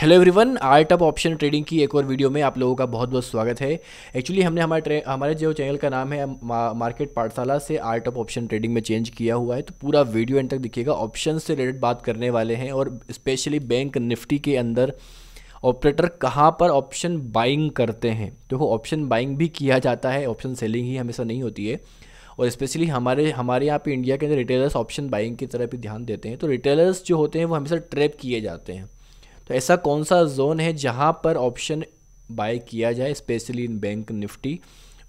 Hello everyone art of option trading की एक और वीडियो में आप लोगों का बहुत बहुत स्वागत है एक्चुअली हमने हमारे ट्रे हमारे जो चैनल का नाम है मा, मार्केट पाठशाला से आर्ट ऑफ ऑप्शन ट्रेडिंग में चेंज किया हुआ है तो पूरा वीडियो एंड तक दिखेगा ऑप्शन से रिलेटेड बात करने वाले हैं और स्पेशली बैंक निफ्टी के अंदर ऑपरेटर कहाँ पर ऑप्शन बाइंग करते हैं देखो तो ऑप्शन बाइंग भी किया जाता है ऑप्शन सेलिंग ही हमेशा नहीं होती है और स्पेशली हमारे हमारे यहाँ पे इंडिया के अंदर रिटेलर्स ऑप्शन बाइंग की तरफ भी ध्यान देते हैं तो रिटेलर्स जो होते हैं वो हमेशा ट्रैप किए जाते हैं तो ऐसा कौन सा जोन है जहाँ पर ऑप्शन बाय किया जाए स्पेशली इन बैंक निफ्टी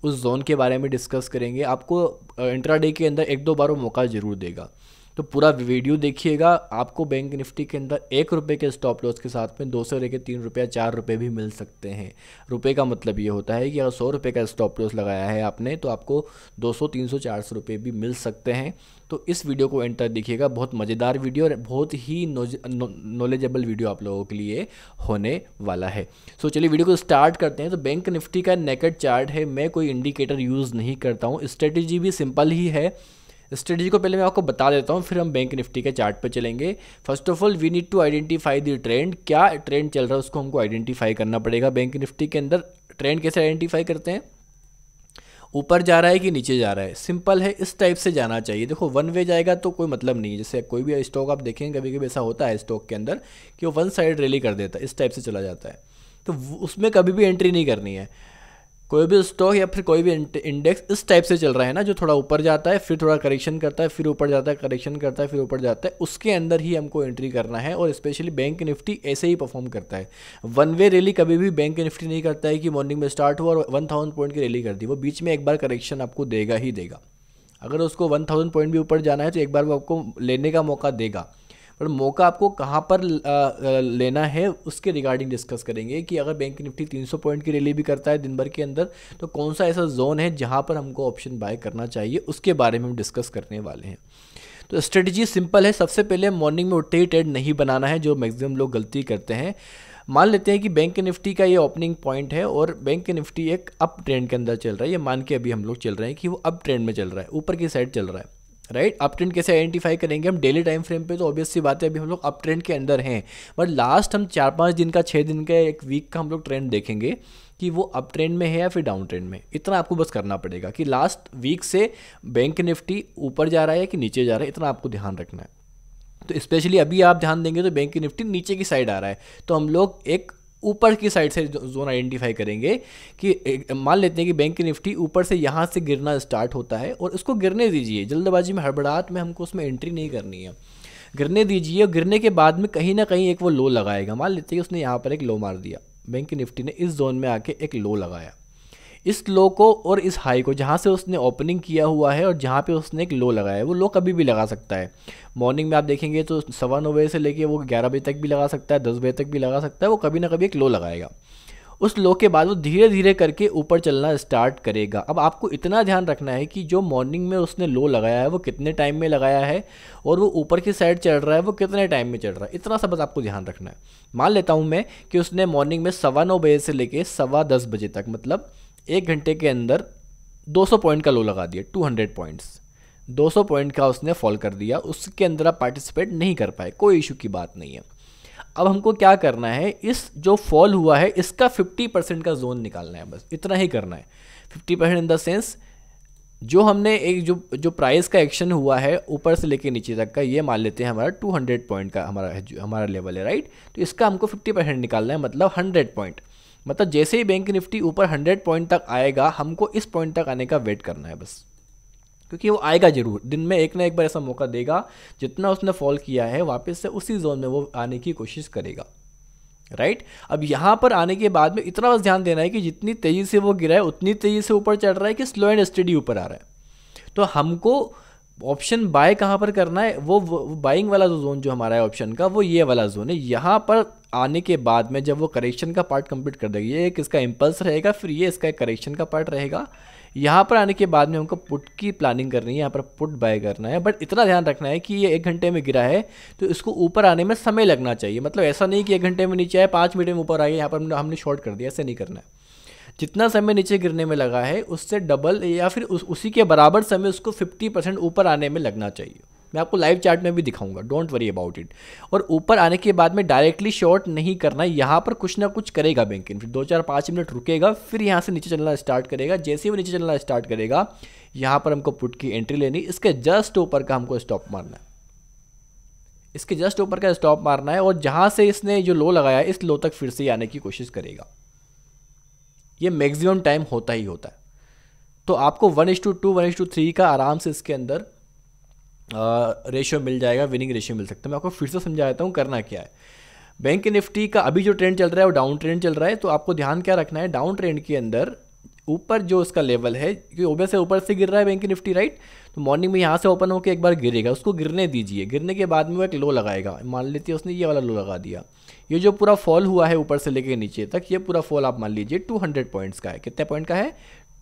उस जोन के बारे में डिस्कस करेंगे आपको इंट्राडे के अंदर एक दो बार वो मौका ज़रूर देगा तो पूरा वीडियो देखिएगा आपको बैंक निफ्टी के अंदर एक रुपये के स्टॉप लॉस के साथ में दो सौ लेकर तीन रुपया चार रुपये भी मिल सकते हैं रुपये का मतलब ये होता है कि अगर सौ रुपये का स्टॉप लॉस लगाया है आपने तो आपको दो सौ तीन सौ चार सौ रुपये भी मिल सकते हैं तो इस वीडियो को एंटर देखिएगा बहुत मज़ेदार वीडियो और बहुत ही नॉलेजेबल वीडियो आप लोगों के लिए होने वाला है सो चलिए वीडियो को स्टार्ट करते हैं तो बैंक निफ्टी का नेकेट चार्ट है मैं कोई इंडिकेटर यूज़ नहीं करता हूँ स्ट्रेटेजी भी सिंपल ही है स्ट्रेटजी को पहले मैं आपको बता देता हूँ फिर हम बैंक निफ्टी के चार्ट पर चलेंगे first of all we need to identify the trend क्या ट्रेंड चल रहा है उसको हमको आइडेंटिफाई करना पड़ेगा बैंक निफ्टी के अंदर ट्रेंड कैसे आइडेंटिफाई करते हैं ऊपर जा रहा है कि नीचे जा रहा है सिंपल है इस टाइप से जाना चाहिए देखो वन वे जाएगा तो कोई मतलब नहीं है जैसे कोई भी स्टॉक आप देखेंगे कभी कभी ऐसा होता है स्टॉक के अंदर कि वो वन साइड रैली कर देता है इस टाइप से चला जाता है तो उसमें कभी भी एंट्री नहीं करनी है कोई भी स्टॉक या फिर कोई भी इंडेक्स इस टाइप से चल रहा है ना जो थोड़ा ऊपर जाता है फिर थोड़ा करेक्शन करता है फिर ऊपर जाता है करेक्शन करता है फिर ऊपर जाता है उसके अंदर ही हमको एंट्री करना है और स्पेशली बैंक निफ्टी ऐसे ही परफॉर्म करता है वन वे रैली कभी भी बैंक निफ्टी नहीं करता है कि मॉर्निंग में स्टार्ट हुआ और वन थाउजेंड पॉइंट की रैली कर दी वो बीच में एक बार करेक्शन आपको देगा ही देगा अगर उसको वन थाउजेंड पॉइंट भी ऊपर जाना है तो एक बार वो आपको लेने का मौका देगा और मौका आपको कहाँ पर लेना है उसके रिगार्डिंग डिस्कस करेंगे कि अगर बैंक निफ्टी 300 पॉइंट की रैली भी करता है दिन भर के अंदर तो कौन सा ऐसा जोन है जहाँ पर हमको ऑप्शन बाय करना चाहिए उसके बारे में हम डिस्कस करने वाले हैं तो स्ट्रेटजी सिंपल है सबसे पहले मॉर्निंग में उठते ही ट्रेड नहीं बनाना है जो मैक्सिमम लोग गलती करते हैं मान लेते हैं कि बैंक के निफ्टी का ये ओपनिंग पॉइंट है और बैंक के निफ्टी एक अप ट्रेंड के अंदर चल रहा है ये मान के अभी हम लोग चल रहे हैं कि वो अप ट्रेंड में चल रहा है ऊपर की साइड चल रहा है राइट अप ट्रेंड कैसे आइडेंटिफाई करेंगे हम डेली टाइम फ्रेम पे तो ऑब्वियस सी बात है अभी हम लोग अप ट्रेंड के अंदर हैं बट लास्ट हम चार पाँच दिन का छः दिन का एक वीक का हम लोग ट्रेंड देखेंगे कि वो अप ट्रेंड में है या फिर डाउन ट्रेंड में इतना आपको बस करना पड़ेगा कि लास्ट वीक से बैंक निफ्टी ऊपर जा रहा है कि नीचे जा रहा है इतना आपको ध्यान रखना है तो स्पेशली अभी आप ध्यान देंगे तो बैंक की निफ्टी नीचे की साइड आ रहा है तो हम लोग एक ऊपर की साइड से जोन आइडेंटिफाई करेंगे कि मान लेते हैं कि बैंक की निफ्टी ऊपर से यहाँ से गिरना स्टार्ट होता है और इसको गिरने दीजिए जल्दबाजी में हड़बड़ाहट में हमको उसमें एंट्री नहीं करनी है गिरने दीजिए और गिरने के बाद में कहीं ना कहीं एक वो लो लगाएगा मान लेते हैं कि उसने यहाँ पर एक लो मार दिया बैंक की निफ्टी ने इस जोन में आके एक लो लगाया इस लो को और इस हाई को जहाँ से उसने ओपनिंग किया हुआ है और जहाँ पे उसने एक लो लगाया है वो लो कभी भी लगा सकता है मॉर्निंग में आप देखेंगे तो सवा नौ बजे से लेके वो ग्यारह बजे तक भी लगा सकता है दस बजे तक भी लगा सकता है वो कभी ना कभी एक लो लगाएगा उस लो के बाद वो धीरे धीरे करके ऊपर चलना स्टार्ट करेगा अब आपको इतना ध्यान रखना है कि जो मॉर्निंग में उसने लो लगाया है वो कितने टाइम में लगाया है और वो ऊपर की साइड चढ़ रहा है वो कितने टाइम में चढ़ रहा है इतना सा बस आपको ध्यान रखना है मान लेता हूँ मैं कि उसने मॉर्निंग में सवा नौ बजे से लेके सवा दस बजे तक मतलब एक घंटे के अंदर 200 पॉइंट का लो लगा दिया 200 पॉइंट्स 200 पॉइंट का उसने फॉल कर दिया उसके अंदर आप पार्टिसिपेट नहीं कर पाए कोई इशू की बात नहीं है अब हमको क्या करना है इस जो फॉल हुआ है इसका 50 परसेंट का जोन निकालना है बस इतना ही करना है 50 परसेंट इन द सेंस जो हमने एक जो जो प्राइस का एक्शन हुआ है ऊपर से लेके नीचे तक का ये मान लेते हैं हमारा 200 पॉइंट का हमारा हमारा लेवल है राइट तो इसका हमको 50 परसेंट निकालना है मतलब 100 पॉइंट मतलब जैसे ही बैंक निफ्टी ऊपर हंड्रेड पॉइंट तक आएगा हमको इस पॉइंट तक आने का वेट करना है बस क्योंकि वो आएगा जरूर दिन में एक ना एक बार ऐसा मौका देगा जितना उसने फॉल किया है वापस से उसी जोन में वो आने की कोशिश करेगा राइट अब यहाँ पर आने के बाद में इतना बस ध्यान देना है कि जितनी तेज़ी से वो गिरा है उतनी तेज़ी से ऊपर चढ़ रहा है कि स्लो एंड स्टडी ऊपर आ रहा है तो हमको ऑप्शन बाय कहाँ पर करना है वो, वो बाइंग वाला जो जोन जो हमारा है ऑप्शन का वो ये वाला जोन है यहाँ पर आने के बाद में जब वो करेक्शन का पार्ट कंप्लीट कर देगी ये एक इसका इम्पल्स रहेगा फिर ये इसका करेक्शन का पार्ट रहेगा यहाँ पर आने के बाद में हमको पुट की प्लानिंग करनी है यहाँ पर पुट बाय करना है बट इतना ध्यान रखना है कि ये एक घंटे में गिरा है तो इसको ऊपर आने में समय लगना चाहिए मतलब ऐसा नहीं कि एक घंटे में नीचे आए पाँच मिनट में ऊपर आए यहाँ पर हमने शॉर्ट कर दिया ऐसे नहीं करना है जितना समय नीचे गिरने में लगा है उससे डबल या फिर उस, उसी के बराबर समय उसको फिफ्टी परसेंट ऊपर आने में लगना चाहिए मैं आपको लाइव चार्ट में भी दिखाऊंगा डोंट वरी अबाउट इट और ऊपर आने के बाद में डायरेक्टली शॉर्ट नहीं करना यहाँ पर कुछ ना कुछ करेगा बैंकिन फिर दो चार पाँच मिनट रुकेगा फिर यहाँ से नीचे चलना स्टार्ट करेगा जैसे ही वो नीचे चलना स्टार्ट करेगा यहाँ पर हमको पुट की एंट्री लेनी इसके जस्ट ऊपर का हमको स्टॉप मारना है इसके जस्ट ऊपर का स्टॉप मारना है और जहाँ से इसने जो लो लगाया इस लो तक फिर से आने की कोशिश करेगा ये मैक्सिमम टाइम होता ही होता है तो आपको वन इश टू टू वन इश टू थ्री का आराम से इसके अंदर रेशियो मिल जाएगा विनिंग रेशियो मिल सकता है मैं आपको फिर से समझा देता हूँ करना क्या है बैंक निफ्टी का अभी जो ट्रेंड चल रहा है वो डाउन ट्रेंड चल रहा है तो आपको ध्यान क्या रखना है डाउन ट्रेंड के अंदर ऊपर जो उसका लेवल है क्योंकि ओबे से ऊपर से गिर रहा है बैंक निफ्टी राइट तो मॉर्निंग में यहाँ से ओपन होकर एक बार गिरेगा उसको गिरने दीजिए गिरने के बाद में वो एक लो लगाएगा मान लेती है उसने ये वाला लो लगा दिया ये जो पूरा फॉल हुआ है ऊपर से लेके नीचे तक ये पूरा फॉल आप मान लीजिए 200 पॉइंट्स का है कितने पॉइंट का है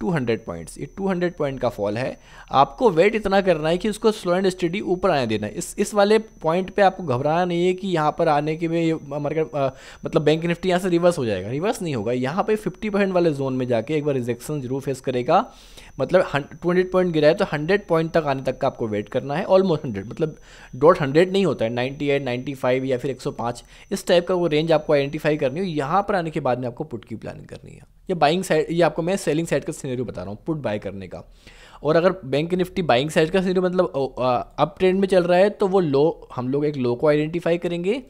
200 पॉइंट्स ये 200 पॉइंट का फॉल है आपको वेट इतना करना है कि उसको स्लो एंड स्टडी ऊपर आने देना है इस इस वाले पॉइंट पे आपको घबराना नहीं है कि यहाँ पर आने के में मार्केट मतलब बैंक निफ्टी यहाँ से रिवर्स हो जाएगा रिवर्स नहीं होगा यहाँ पे 50 परसेंट वाले जोन में जाके एक बार रिजेक्शन जरूर फेस करेगा मतलब टू पॉइंट गिरा है तो हंड्रेड पॉइंट तक आने तक का आपको वेट करना है ऑलमोस्ट हंड्रेड मतलब डॉट हंड्रेड नहीं होता है नाइन्टी एट नाइन्टी फाइव या फिर एक सौ पाँच इस टाइप का वो रेंज आपको आइडेंटिफाई करनी हो यहाँ पर आने के बाद में आपको पुट की प्लानिंग करनी है या बाइंग साइड ये आपको मैं सेलिंग साइड का सीनरी बता रहा हूँ पुट बाय करने का और अगर बैंक निफ्टी बाइंग साइड का सीनरी मतलब अप ट्रेंड में चल रहा है तो वो लो हम लोग एक लो को आइडेंटिफाई करेंगे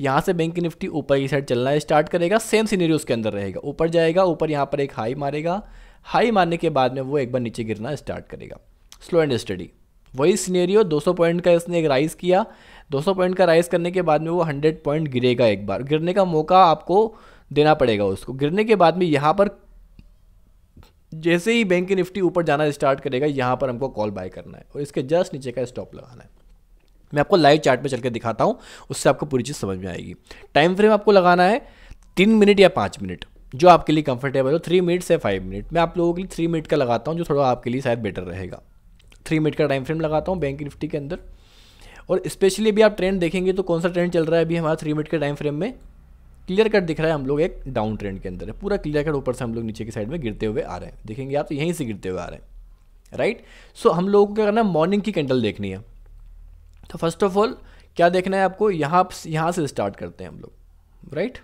यहाँ से बैंक निफ्टी ऊपर की साइड चलना स्टार्ट करेगा सेम सीनरी उसके अंदर रहेगा ऊपर जाएगा ऊपर यहाँ पर एक हाई मारेगा हाई मारने के बाद में वो एक बार नीचे गिरना स्टार्ट करेगा स्लो एंड स्टडी वही सीनेरियो 200 पॉइंट का इसने एक राइज़ किया 200 पॉइंट का राइज़ करने के बाद में वो 100 पॉइंट गिरेगा एक बार गिरने का मौका आपको देना पड़ेगा उसको गिरने के बाद में यहाँ पर जैसे ही बैंक की निफ्टी ऊपर जाना स्टार्ट करेगा यहाँ पर हमको कॉल बाय करना है और इसके जस्ट नीचे का स्टॉप लगाना है मैं आपको लाइव चार्ट पे चल के दिखाता हूँ उससे आपको पूरी चीज़ समझ में आएगी टाइम फ्रेम आपको लगाना है तीन मिनट या पाँच मिनट जो आपके लिए कंफर्टेबल हो थ्री मिनट से फाइव मिनट मैं आप लोगों के लिए थ्री मिनट का लगाता हूँ जो थोड़ा आपके लिए शायद बेटर रहेगा थ्री मिनट का टाइम फ्रेम लगाता हूँ बैंक निफ्टी के अंदर और स्पेशली भी आप ट्रेंड देखेंगे तो कौन सा ट्रेंड चल रहा है अभी हमारा थ्री मिनट के टाइम फ्रेम में क्लियर कट दिख रहा है हम लोग एक डाउन ट्रेंड के अंदर है पूरा क्लियर कट ऊपर से हम लोग नीचे की साइड में गिरते हुए आ रहे हैं देखेंगे आप तो यहीं से गिरते हुए आ रहे हैं राइट सो हम लोगों को क्या करना है मॉर्निंग की कैंडल देखनी है तो फर्स्ट ऑफ ऑल क्या देखना है आपको यहाँ यहाँ से स्टार्ट करते हैं हम लोग राइट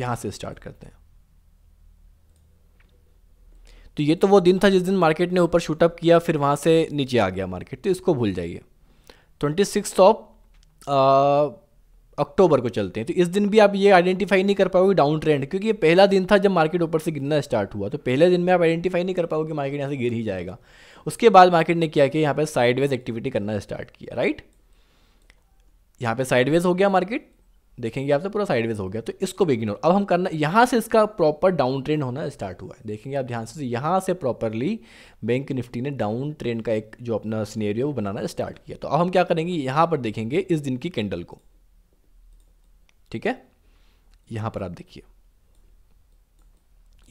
यहाँ से स्टार्ट करते हैं तो ये तो वो दिन था जिस दिन मार्केट ने ऊपर शूटअप किया फिर वहाँ से नीचे आ गया मार्केट तो इसको भूल जाइए ट्वेंटी सिक्स ऑफ अक्टूबर को चलते हैं तो इस दिन भी आप ये आइडेंटिफाई नहीं कर पाओगे डाउन ट्रेंड क्योंकि ये पहला दिन था जब मार्केट ऊपर से गिरना स्टार्ट हुआ तो पहले दिन में आप आइडेंटिफाई नहीं कर पाओगे मार्केट यहाँ से गिर ही जाएगा उसके बाद मार्केट ने किया कि यहाँ पर साइडवेज एक्टिविटी करना स्टार्ट किया राइट यहाँ पर साइडवेज हो गया मार्केट देखेंगे आप तो पूरा साइडवेज हो गया तो इसको भी इग्नोर अब हम करना यहाँ से इसका प्रॉपर डाउन ट्रेंड होना स्टार्ट हुआ है देखेंगे आप ध्यान से यहाँ से प्रॉपरली बैंक निफ्टी ने डाउन ट्रेंड का एक जो अपना सीनेरियो वो बनाना स्टार्ट किया तो अब हम क्या करेंगे यहाँ पर देखेंगे इस दिन की कैंडल को ठीक है यहां पर आप देखिए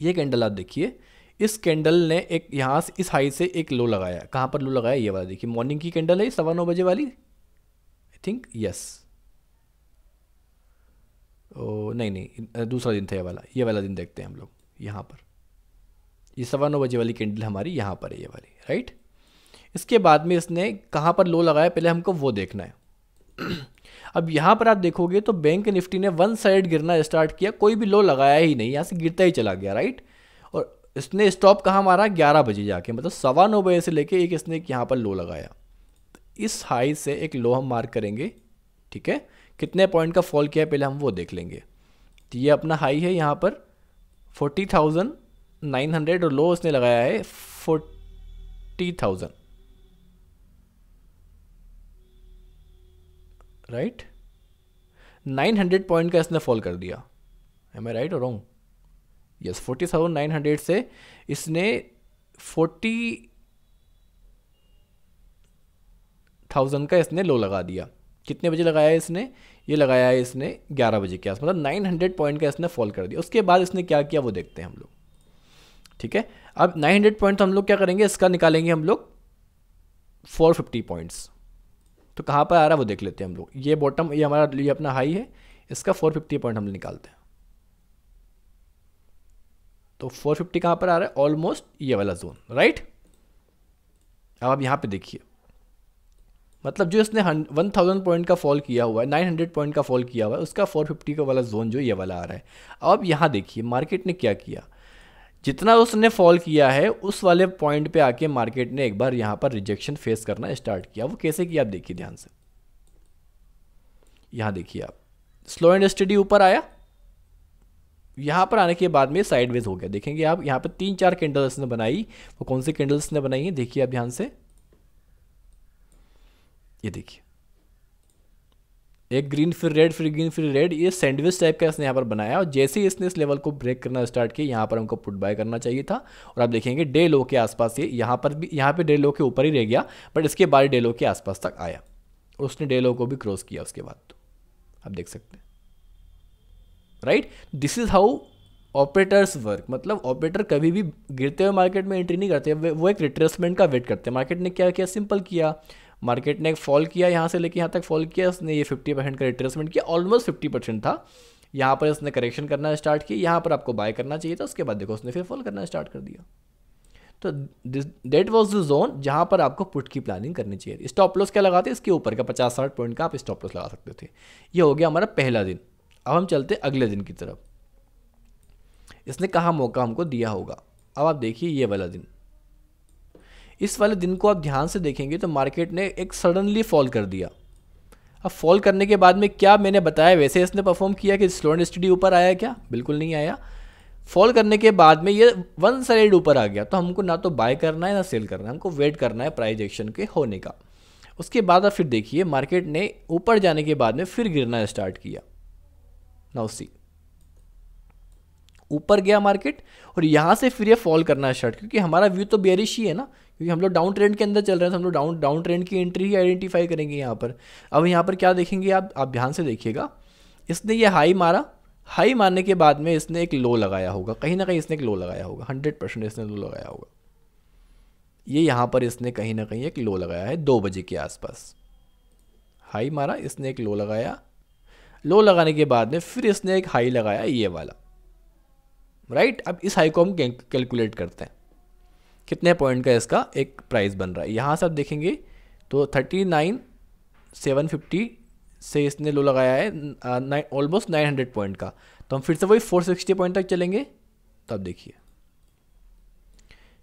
ये कैंडल आप देखिए इस कैंडल ने एक यहां से इस हाई से एक लो लगाया कहां पर लो लगाया ये वाला देखिए मॉर्निंग की कैंडल है सवा नौ बजे वाली आई थिंक यस ओ नहीं नहीं दूसरा दिन था ये वाला ये वाला दिन देखते हैं हम लोग यहां पर ये सवा नौ बजे वाली कैंडल हमारी यहां पर है ये वाली राइट इसके बाद में इसने कहां पर लो लगाया पहले हमको वो देखना है अब यहाँ पर आप देखोगे तो बैंक निफ्टी ने वन साइड गिरना स्टार्ट किया कोई भी लो लगाया ही नहीं यहाँ से गिरता ही चला गया राइट और इसने स्टॉप कहाँ मारा ग्यारह बजे जाके मतलब सवा नौ बजे से लेके एक इसने यहाँ पर लो लगाया तो इस हाई से एक लो हम मार्क करेंगे ठीक है कितने पॉइंट का फॉल किया है पहले हम वो देख लेंगे तो ये अपना हाई है यहाँ पर फोर्टी थाउजेंड नाइन हंड्रेड और लो उसने लगाया है forty thousand right nine hundred point का इसने फॉल कर दिया एम मैं राइट और wrong yes forty thousand nine hundred से इसने फोर्टी थाउजेंड का इसने लो लगा दिया कितने बजे लगाया है इसने ये लगाया है इसने 11 बजे के आस मतलब 900 पॉइंट का इसने फॉल कर दिया उसके बाद इसने क्या किया वो देखते हैं हम लोग ठीक है अब 900 पॉइंट तो हम लोग क्या करेंगे इसका निकालेंगे हम लोग 450 पॉइंट्स तो कहाँ पर आ रहा है वो देख लेते हैं हम लोग ये बॉटम ये हमारा ये अपना हाई है इसका फोर फिफ्टी पॉइंट हम निकालते हैं तो फोर फिफ्टी कहाँ पर आ रहा है ऑलमोस्ट ये वाला जोन राइट अब आप यहाँ पे देखिए मतलब जो इसने वन थाउजेंड पॉइंट का फॉल किया हुआ है नाइन हंड्रेड पॉइंट का फॉल किया हुआ है उसका फोर फिफ्टी का वाला जोन जो ये वाला आ रहा है अब यहाँ देखिए मार्केट ने क्या किया जितना उसने फॉल किया है उस वाले पॉइंट पे आके मार्केट ने एक बार यहां पर रिजेक्शन फेस करना स्टार्ट किया वो कैसे किया आप देखिए ध्यान से यहां देखिए आप स्लो एंड स्टडी ऊपर आया यहां पर आने के बाद में साइडवेज हो गया देखेंगे आप यहां पर तीन चार कैंडल्स ने बनाई वो कौन सी कैंडल्स ने बनाई है देखिए आप ध्यान से ये देखिए एक ग्रीन फिर रेड फिर ग्रीन फिर रेड ये सैंडविच टाइप का इसने यहाँ पर बनाया और जैसे ही इसने इस लेवल को ब्रेक करना स्टार्ट किया यहाँ पर हमको पुट बाय करना चाहिए था और आप देखेंगे डे लो के आसपास ये यहाँ पर भी यहाँ पे डे लो के ऊपर ही रह गया बट इसके बाद डे लो के आसपास तक आया उसने डे लो को भी क्रॉस किया उसके बाद तो आप देख सकते हैं right this is how operators work मतलब ऑपरेटर कभी भी गिरते हुए मार्केट में एंट्री नहीं करते वो एक रिट्रेसमेंट का वेट करते हैं मार्केट ने क्या किया सिंपल किया मार्केट ने फॉल किया यहाँ से लेके यहाँ तक फॉल किया उसने ये फिफ्टी परसेंट का रिट्रेसमेंट किया ऑलमोस्ट फिफ्टी परसेंट था यहाँ पर उसने करेक्शन करना स्टार्ट किया यहाँ पर आपको बाय करना चाहिए था उसके बाद देखो उसने फिर फॉल करना स्टार्ट कर दिया तो this date was the zone जहाँ पर आपको पुट की प्लानिंग करनी चाहिए स्टॉप लॉस क्या लगाते इसके ऊपर का पचास साठ पॉइंट का आप स्टॉप लॉस लगा सकते थे ये हो गया हमारा पहला दिन अब हम चलते अगले दिन की तरफ इसने कहा मौका हमको दिया होगा अब आप देखिए ये वाला दिन इस वाले दिन को आप ध्यान से देखेंगे तो मार्केट ने एक सडनली फॉल कर दिया अब फॉल करने के बाद में क्या मैंने बताया वैसे इसने परफॉर्म किया कि स्लो एंड स्टडी ऊपर आया क्या बिल्कुल नहीं आया फॉल करने के बाद में ये वन साइड ऊपर आ गया तो हमको ना तो बाय करना है ना सेल करना है हमको वेट करना है प्राइज एक्शन के होने का उसके बाद आप फिर देखिए मार्केट ने ऊपर जाने के बाद में फिर गिरना स्टार्ट किया नाउ सी ऊपर गया मार्केट और यहाँ से फिर ये फॉल करना स्टार्ट क्योंकि हमारा व्यू तो बेरिश ही है ना क्योंकि हम लोग डाउन ट्रेंड के अंदर चल रहे हैं तो हम लोग डाउन डाउन ट्रेंड की एंट्री ही आइडेंटिफाई करेंगे यहाँ पर अब यहाँ पर क्या देखेंगे आप आप ध्यान से देखिएगा इसने ये हाई मारा हाई मारने के बाद में इसने एक लो लगाया होगा कहीं ना कहीं इसने एक लो लगाया होगा हंड्रेड परसेंट इसने लो लगाया होगा ये यहाँ पर इसने कहीं ना कहीं एक लो लगाया है दो बजे के आसपास हाई मारा इसने एक लो लगाया लो लगाने के बाद में फिर इसने एक हाई लगाया ये वाला राइट अब इस हाई को हम कैलकुलेट करते हैं कितने पॉइंट का इसका एक प्राइस बन रहा है यहाँ से आप देखेंगे तो थर्टी नाइन सेवन फिफ्टी से इसने लो लगाया है ऑलमोस्ट नाइन हंड्रेड पॉइंट का तो हम फिर से वही फोर सिक्सटी पॉइंट तक चलेंगे तो आप देखिए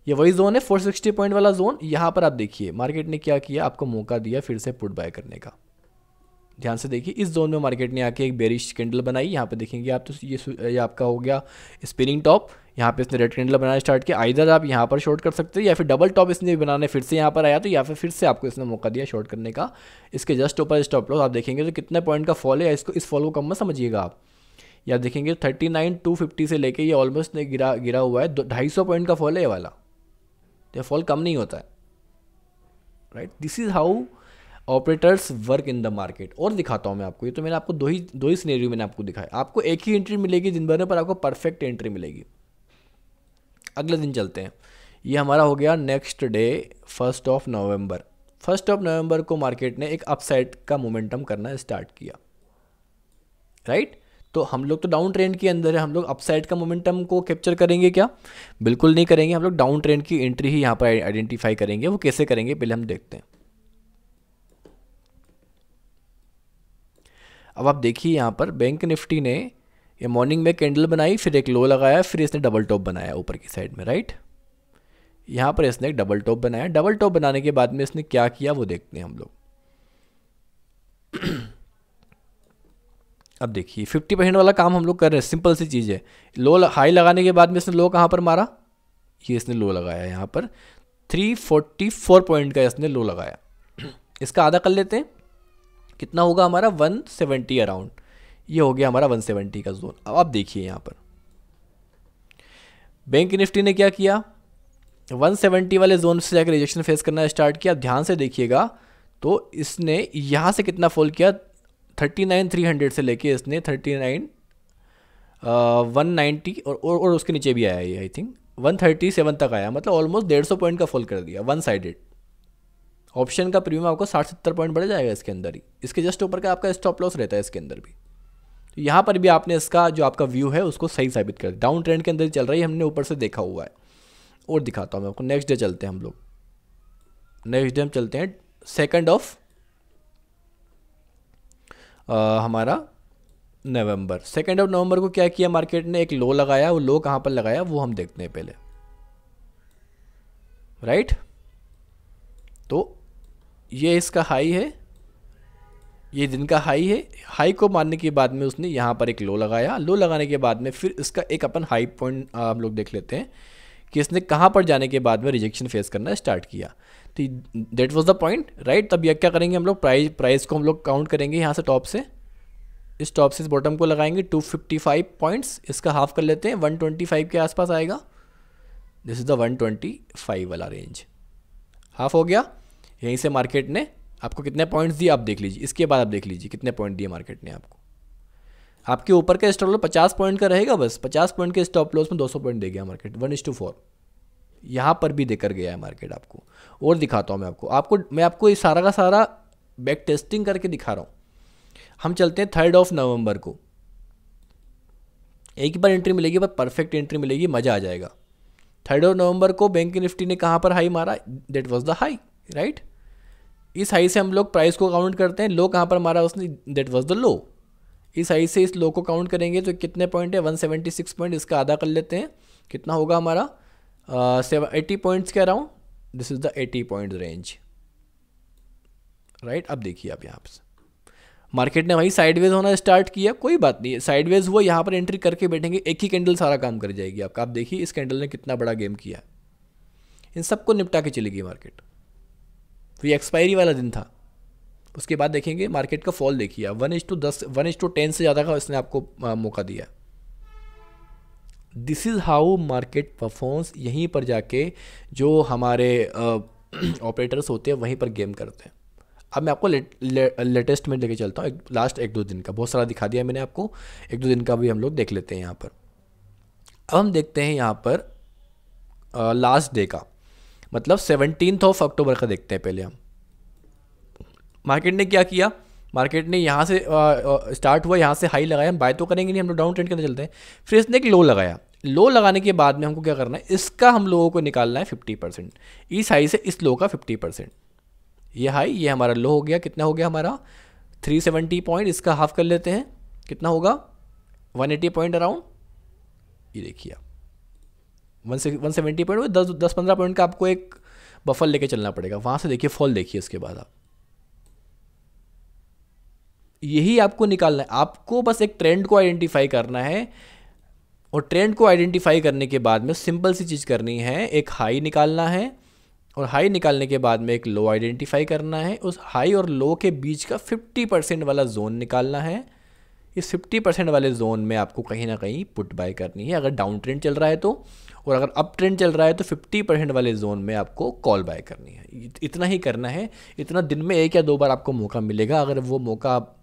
ये वही जोन है फोर सिक्सटी पॉइंट वाला जोन यहाँ पर आप देखिए मार्केट ने क्या किया आपको मौका दिया फिर से पुट बाय करने का ध्यान से देखिए इस जोन में मार्केट ने आके एक बेरिश कैंडल बनाई यहाँ पे देखेंगे आप तो ये, ये आपका हो गया स्पिनिंग टॉप यहाँ पे इसने रेड कैंडल बनाना स्टार्ट किया आइधर आप यहाँ पर शॉर्ट कर सकते हैं या फिर डबल टॉप इसने बनाने फिर से यहाँ पर आया तो या फिर फिर से आपको इसने मौका दिया शॉर्ट करने का इसके जस्ट ऊपर स्टॉप लॉस आप देखेंगे तो कितने पॉइंट का फॉल है इसको इस फॉल को कम में समझिएगा आप या देखेंगे थर्टी नाइन टू फिफ्टी से लेके ये ऑलमोस्ट ने गिरा गिरा हुआ है ढाई सौ पॉइंट का फॉल है ये वाला तो फॉल कम नहीं होता है right this is how operators work in the market और दिखाता हूँ मैं आपको ये तो मैंने आपको दो ही दो ही स्नेरियो मैंने आपको दिखाया आपको एक ही एंट्री मिलेगी दिन भर में पर आपको परफेक्ट एंट्री मिलेगी अगले दिन चलते हैं ये हमारा हो गया next day first of November first of November को मार्केट ने एक अपसाइड का मोमेंटम करना स्टार्ट किया राइट right? तो हम लोग तो डाउन ट्रेंड के अंदर है हम लोग अपसाइड का मोमेंटम को कैप्चर करेंगे क्या बिल्कुल नहीं करेंगे हम लोग डाउन ट्रेंड की एंट्री ही यहाँ पर आइडेंटिफाई करेंगे वो कैसे करेंगे पहले हम देखते हैं अब आप देखिए यहाँ पर बैंक निफ्टी ने ये मॉर्निंग में कैंडल बनाई फिर एक लो लगाया फिर इसने डबल टॉप बनाया ऊपर की साइड में राइट यहाँ पर इसने एक डबल टॉप बनाया डबल टॉप बनाने के बाद में इसने क्या किया वो देखते हैं हम लोग अब देखिए फिफ्टी परसेंट वाला काम हम लोग कर रहे हैं सिंपल सी चीज़ है लो हाई लगाने के बाद में इसने लो कहाँ पर मारा ये इसने लो लगाया यहाँ पर थ्री फोर्टी फोर पॉइंट का इसने लो लगाया इसका आधा कर लेते हैं कितना होगा हमारा 170 अराउंड ये हो गया हमारा 170 का जोन अब आप देखिए यहाँ पर बैंक निफ्टी ने क्या किया 170 वाले जोन से जाकर रिजेक्शन फेस करना स्टार्ट किया ध्यान से देखिएगा तो इसने यहाँ से कितना फॉल किया 39300 से लेके इसने 39 190 uh, और, और और उसके नीचे भी आया ये आई थिंक 137 तक आया मतलब ऑलमोस्ट 150 पॉइंट का फॉल कर दिया वन साइडेड ऑप्शन का प्रीमियम आपको साठ सत्तर पॉइंट बढ़ जाएगा इसके अंदर ही इसके जस्ट ऊपर का आपका स्टॉप लॉस रहता है इसके अंदर भी तो यहाँ पर भी आपने इसका जो आपका व्यू है उसको सही साबित कर डाउन ट्रेंड के अंदर चल रही है हमने ऊपर से देखा हुआ है और दिखाता हूँ मैं आपको नेक्स्ट डे चलते हैं हम लोग नेक्स्ट डे हम चलते हैं सेकेंड ऑफ हमारा नवंबर सेकेंड ऑफ नवंबर को क्या किया मार्केट ने एक लो लगाया वो लो कहाँ पर लगाया वो हम देखते हैं पहले राइट right? तो ये इसका हाई है ये दिन का हाई है हाई को मारने के बाद में उसने यहाँ पर एक लो लगाया लो लगाने के बाद में फिर इसका एक अपन हाई पॉइंट हम लोग देख लेते हैं कि इसने कहाँ पर जाने के बाद में रिजेक्शन फेस करना स्टार्ट किया तो that was the point right तब यह क्या करेंगे हम लोग प्राइज प्राइस को हम लोग काउंट करेंगे यहाँ से टॉप से इस टॉप से इस बॉटम को लगाएंगे 255 पॉइंट्स इसका हाफ कर लेते हैं 125 के आसपास आएगा दिस इज़ द 125 वाला रेंज हाफ हो गया यहीं से मार्केट ने आपको कितने पॉइंट्स दिए आप देख लीजिए इसके बाद आप देख लीजिए कितने पॉइंट दिए मार्केट ने आपको आपके ऊपर का स्टॉप लॉस पचास पॉइंट का रहेगा बस पचास पॉइंट के स्टॉप लॉस में दो सौ पॉइंट दे गया market one is to four यहाँ पर भी देकर गया है मार्केट आपको और दिखाता हूँ मैं आपको आपको मैं आपको ये सारा का सारा बैक टेस्टिंग करके दिखा रहा हूँ हम चलते हैं थर्ड ऑफ नवंबर को एक ही बार एंट्री मिलेगी बस परफेक्ट एंट्री मिलेगी मज़ा आ जाएगा थर्ड ऑफ नवंबर को बैंक निफ्टी ने कहाँ पर हाई मारा that was the high right इस हाई से हम लोग प्राइस को काउंट करते हैं लो कहाँ पर मारा उसने देट वॉज द लो इस हाई से इस लो को काउंट करेंगे तो कितने पॉइंट है 176 पॉइंट इसका आधा कर लेते हैं कितना होगा हमारा सेवन एट्टी पॉइंट्स रहा हूँ this is the eighty point range right अब देखिए आप यहाँ पर मार्केट ने वही साइडवेज होना स्टार्ट किया कोई बात नहीं साइडवेज हुआ यहाँ पर एंट्री करके बैठेंगे एक ही कैंडल सारा काम कर जाएगी आपका आप देखिए इस कैंडल ने कितना बड़ा गेम किया इन सबको निपटा के चलेगी मार्केट तो ये एक्सपायरी वाला दिन था उसके बाद देखेंगे मार्केट का फॉल देखिए वन एज टू दस वन एज टू टेन से ज़्यादा का इसने आपको मौका दिया this is how market performs यहीं पर जाके जो हमारे ऑपरेटर्स होते हैं वहीं पर गेम करते हैं अब मैं आपको लेटेस्ट में लेके चलता हूँ लास्ट एक दो दिन का बहुत सारा दिखा दिया मैंने आपको एक दो दिन का भी हम लोग देख लेते हैं यहाँ पर अब हम देखते हैं यहाँ पर आ, लास्ट डे का मतलब सेवनटीन ऑफ अक्टूबर का देखते हैं पहले हम मार्केट ने क्या किया मार्केट ने यहाँ से स्टार्ट हुआ यहाँ से हाई लगाया हम बाय तो करेंगे नहीं हम लोग डाउन ट्रेंड के अंदर चलते हैं फिर इसने एक लो लगाया लो लगाने के बाद में हमको क्या करना है इसका हम लोगों को निकालना है फिफ्टी परसेंट इस हाई से इस लो का फिफ्टी परसेंट ये हाई ये हमारा लो हो गया कितना हो गया हमारा थ्री सेवेंटी पॉइंट इसका हाफ कर लेते हैं कितना होगा वन एटी पॉइंट अराउंड ये देखिए one six one seventy point दस दस पंद्रह पॉइंट का आपको एक बफर लेके चलना पड़ेगा वहाँ से देखिए फॉल देखिए इसके बाद आप यही आपको निकालना है आपको बस एक ट्रेंड को आइडेंटिफाई करना है और ट्रेंड को आइडेंटिफाई करने के बाद में सिंपल सी चीज़ करनी है एक हाई निकालना है और हाई निकालने के बाद में एक लो आइडेंटिफाई करना है उस हाई और लो के बीच का 50 परसेंट वाला जोन निकालना है इस 50 परसेंट वाले जोन में आपको कहीं ना कहीं पुट बाय करनी है अगर डाउन ट्रेंड चल रहा है तो और अगर अप ट्रेंड चल रहा है तो 50 परसेंट वाले जोन में आपको कॉल बाय करनी है इतना ही करना है इतना दिन में एक या दो बार आपको मौका मिलेगा अगर वो मौका आप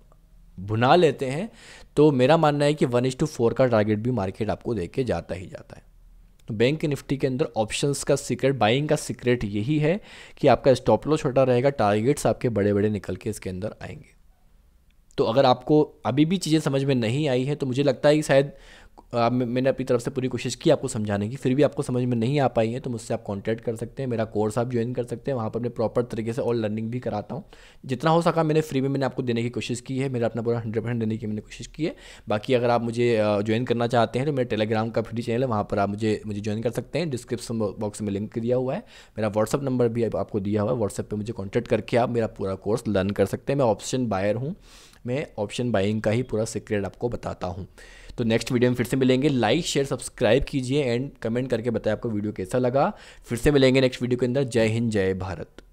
भुना लेते हैं तो मेरा मानना है कि वन इज टू फोर का टारगेट भी मार्केट आपको देख के जाता ही जाता है तो बैंक निफ्टी के अंदर ऑप्शंस का सीक्रेट बाइंग का सीक्रेट यही है कि आपका स्टॉप लॉस छोटा रहेगा टारगेट्स आपके बड़े बड़े निकल के इसके अंदर आएंगे तो अगर आपको अभी भी चीज़ें समझ में नहीं आई है तो मुझे लगता है कि शायद आप मैंने अपनी तरफ से पूरी कोशिश की आपको समझाने की फिर भी आपको समझ में नहीं आ पाई है तो मुझसे आप कॉन्टैक्ट कर सकते हैं मेरा कोर्स आप ज्वाइन कर सकते हैं वहाँ पर मैं प्रॉपर तरीके से और लर्निंग भी कराता हूँ जितना हो सका मैंने फ्री में मैंने आपको देने की कोशिश की है मेरा अपना पूरा हंड्रेड परसेंट देने की मैंने कोशिश की है बाकी अगर आप मुझे ज्वाइन करना चाहते हैं तो मेरे टेलीग्राम का फ्री चैनल है वहाँ पर आप मुझे मुझे ज्वाइन कर सकते हैं डिस्क्रिप्शन बॉक्स में लिंक दिया हुआ है मेरा व्हाट्सअप नंबर भी आपको दिया हुआ है व्हाट्सएप पर मुझे कॉन्टैक्ट करके आप मेरा पूरा कोर्स लर्न कर सकते हैं मैं ऑप्शन बायर हूँ मैं ऑप्शन बाइंग का ही पूरा सीक्रेट आपको बताता हूँ तो नेक्स्ट वीडियो में फिर से मिलेंगे लाइक शेयर सब्सक्राइब कीजिए एंड कमेंट करके बताएं आपको वीडियो कैसा लगा फिर से मिलेंगे नेक्स्ट वीडियो के अंदर जय हिंद जय भारत